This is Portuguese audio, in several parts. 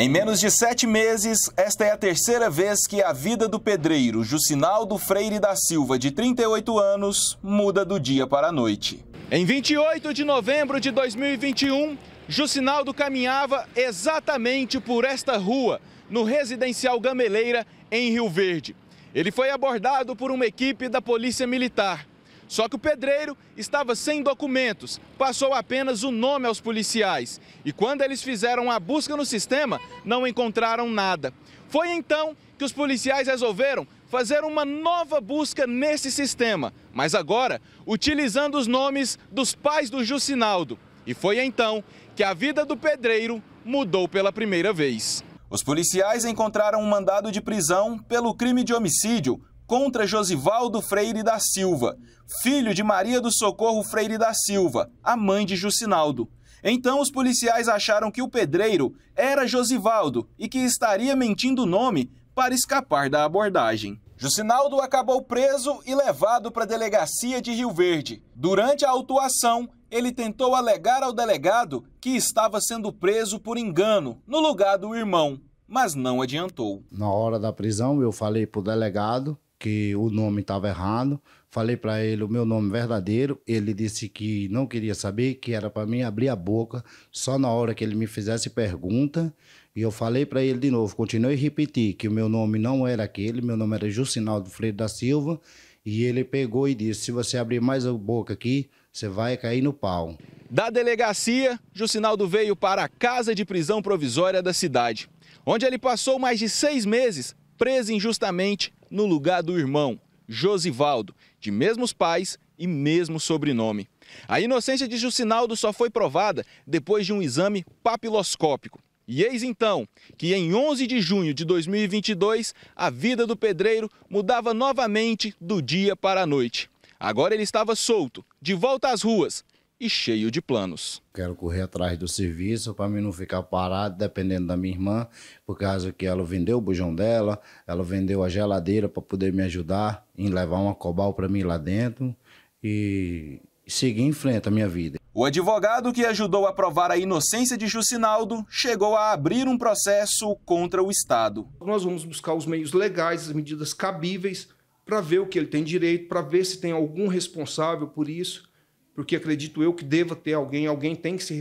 Em menos de sete meses, esta é a terceira vez que a vida do pedreiro Jucinaldo Freire da Silva, de 38 anos, muda do dia para a noite. Em 28 de novembro de 2021, Jucinaldo caminhava exatamente por esta rua, no residencial Gameleira, em Rio Verde. Ele foi abordado por uma equipe da Polícia Militar. Só que o pedreiro estava sem documentos, passou apenas o nome aos policiais. E quando eles fizeram a busca no sistema, não encontraram nada. Foi então que os policiais resolveram fazer uma nova busca nesse sistema, mas agora utilizando os nomes dos pais do Jucinaldo. E foi então que a vida do pedreiro mudou pela primeira vez. Os policiais encontraram um mandado de prisão pelo crime de homicídio contra Josivaldo Freire da Silva, filho de Maria do Socorro Freire da Silva, a mãe de Jucinaldo. Então os policiais acharam que o pedreiro era Josivaldo e que estaria mentindo o nome para escapar da abordagem. Jucinaldo acabou preso e levado para a delegacia de Rio Verde. Durante a autuação, ele tentou alegar ao delegado que estava sendo preso por engano no lugar do irmão, mas não adiantou. Na hora da prisão, eu falei para o delegado que o nome estava errado. Falei para ele o meu nome verdadeiro. Ele disse que não queria saber, que era para mim abrir a boca só na hora que ele me fizesse pergunta. E eu falei para ele de novo, continuei a repetir que o meu nome não era aquele, meu nome era Jucinaldo Freire da Silva. E ele pegou e disse: se você abrir mais a boca aqui, você vai cair no pau. Da delegacia, Jucinaldo veio para a casa de prisão provisória da cidade, onde ele passou mais de seis meses preso injustamente no lugar do irmão, Josivaldo, de mesmos pais e mesmo sobrenome. A inocência de Jucinaldo só foi provada depois de um exame papiloscópico. E eis então que em 11 de junho de 2022, a vida do pedreiro mudava novamente do dia para a noite. Agora ele estava solto, de volta às ruas, e cheio de planos. Quero correr atrás do serviço para mim não ficar parado dependendo da minha irmã, por causa que ela vendeu o bujão dela, ela vendeu a geladeira para poder me ajudar em levar uma cobal para mim lá dentro e seguir em frente a minha vida. O advogado que ajudou a provar a inocência de Jucinaldo chegou a abrir um processo contra o Estado. Nós vamos buscar os meios legais, as medidas cabíveis para ver o que ele tem direito, para ver se tem algum responsável por isso porque acredito eu que deva ter alguém, alguém tem que, se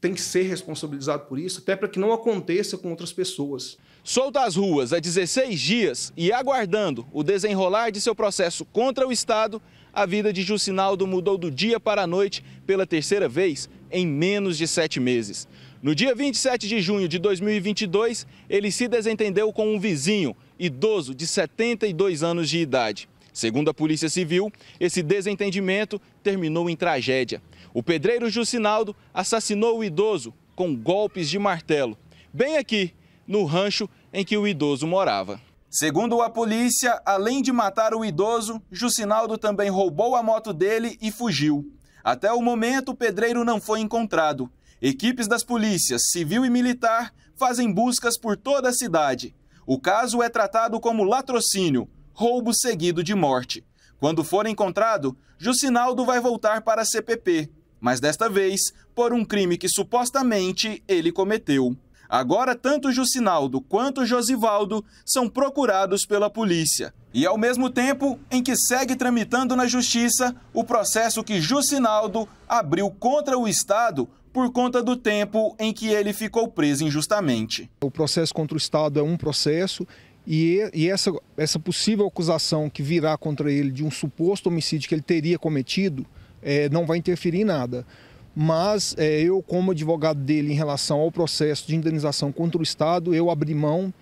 tem que ser responsabilizado por isso, até para que não aconteça com outras pessoas. Solta as ruas há 16 dias e aguardando o desenrolar de seu processo contra o Estado, a vida de Jucinaldo mudou do dia para a noite pela terceira vez em menos de sete meses. No dia 27 de junho de 2022, ele se desentendeu com um vizinho, idoso de 72 anos de idade. Segundo a Polícia Civil, esse desentendimento terminou em tragédia. O pedreiro Jucinaldo assassinou o idoso com golpes de martelo, bem aqui no rancho em que o idoso morava. Segundo a polícia, além de matar o idoso, Jucinaldo também roubou a moto dele e fugiu. Até o momento, o pedreiro não foi encontrado. Equipes das polícias civil e militar fazem buscas por toda a cidade. O caso é tratado como latrocínio, roubo seguido de morte. Quando for encontrado, Jucinaldo vai voltar para a CPP, mas desta vez por um crime que supostamente ele cometeu. Agora, tanto Jucinaldo quanto Josivaldo são procurados pela polícia. E ao mesmo tempo em que segue tramitando na justiça o processo que Jucinaldo abriu contra o Estado por conta do tempo em que ele ficou preso injustamente. O processo contra o Estado é um processo e, e essa, essa possível acusação que virá contra ele de um suposto homicídio que ele teria cometido é, não vai interferir em nada. Mas é, eu, como advogado dele em relação ao processo de indenização contra o Estado, eu abri mão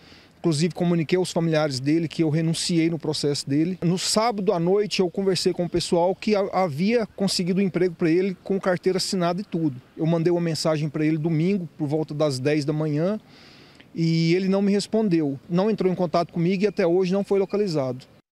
Inclusive, comuniquei aos familiares dele que eu renunciei no processo dele. No sábado à noite, eu conversei com o pessoal que havia conseguido um emprego para ele com carteira assinada e tudo. Eu mandei uma mensagem para ele domingo, por volta das 10 da manhã e ele não me respondeu, não entrou em contato comigo e até hoje não foi localizado.